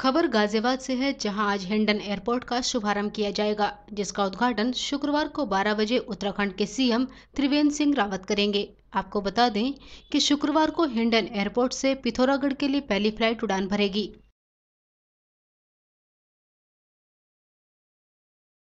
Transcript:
खबर गाजियाबाद से है जहां आज हिंडन एयरपोर्ट का शुभारंभ किया जाएगा जिसका उद्घाटन शुक्रवार को 12 बजे उत्तराखंड के सीएम त्रिवेंद्र सिंह रावत करेंगे आपको बता दें कि शुक्रवार को हिंडन एयरपोर्ट से पिथौरागढ़ के लिए पहली फ्लाइट उड़ान भरेगी